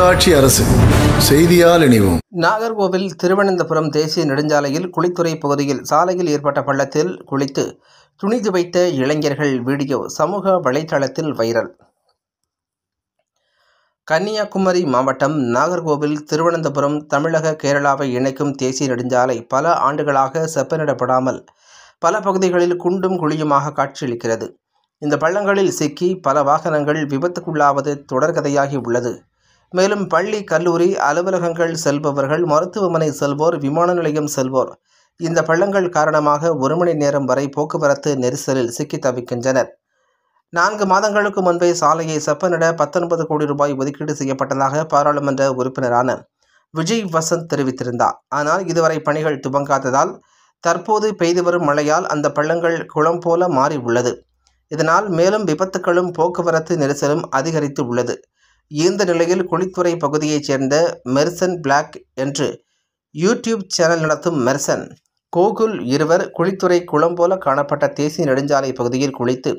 உள்ளாட்சி அரசு செய்தியால் இணைவோம் நாகர்கோவில் திருவனந்தபுரம் தேசிய நெடுஞ்சாலையில் குளித்துறை பகுதியில் சாலையில் ஏற்பட்ட பள்ளத்தில் குளித்து துணி துவைத்த இளைஞர்கள் வீடியோ சமூக வலைதளத்தில் வைரல் கன்னியாகுமரி மாவட்டம் நாகர்கோவில் திருவனந்தபுரம் தமிழக கேரளாவை இணைக்கும் தேசிய நெடுஞ்சாலை பல ஆண்டுகளாக செப்பனிடப்படாமல் பல பகுதிகளில் குண்டும் குழியுமாக காட்சியளிக்கிறது இந்த பள்ளங்களில் சிக்கி பல வாகனங்கள் விபத்துக்குள்ளாவது தொடர்கதையாகி உள்ளது மேலும் பள்ளி கல்லூரி அலுவலகங்கள் செல்பவர்கள் மருத்துவமனை செல்வோர் விமான நிலையம் செல்வோர் இந்த பள்ளங்கள் காரணமாக ஒரு மணி நேரம் வரை போக்குவரத்து நெரிசலில் சிக்கி தவிக்கின்றனர் நான்கு மாதங்களுக்கு முன்பே சாலையை செப்பனிட பத்தொன்பது கோடி ரூபாய் ஒதுக்கீடு செய்யப்பட்டதாக பாராளுமன்ற உறுப்பினரான விஜய் வசந்த் தெரிவித்திருந்தார் ஆனால் இதுவரை பணிகள் துவங்காததால் தற்போது பெய்து வரும் மழையால் அந்த பள்ளங்கள் குளம் போல மாறி உள்ளது இதனால் மேலும் விபத்துக்களும் போக்குவரத்து நெரிசலும் அதிகரித்து உள்ளது இந்த நிலையில் குளித்துறை பகுதியைச் சேர்ந்த மெர்சன் பிளாக் என்று யூடியூப் சேனல் நடத்தும் மெர்சன் கோகுல் இருவர் குளித்துறை குளம் போல காணப்பட்ட தேசிய நெடுஞ்சாலை பகுதியில் குளித்து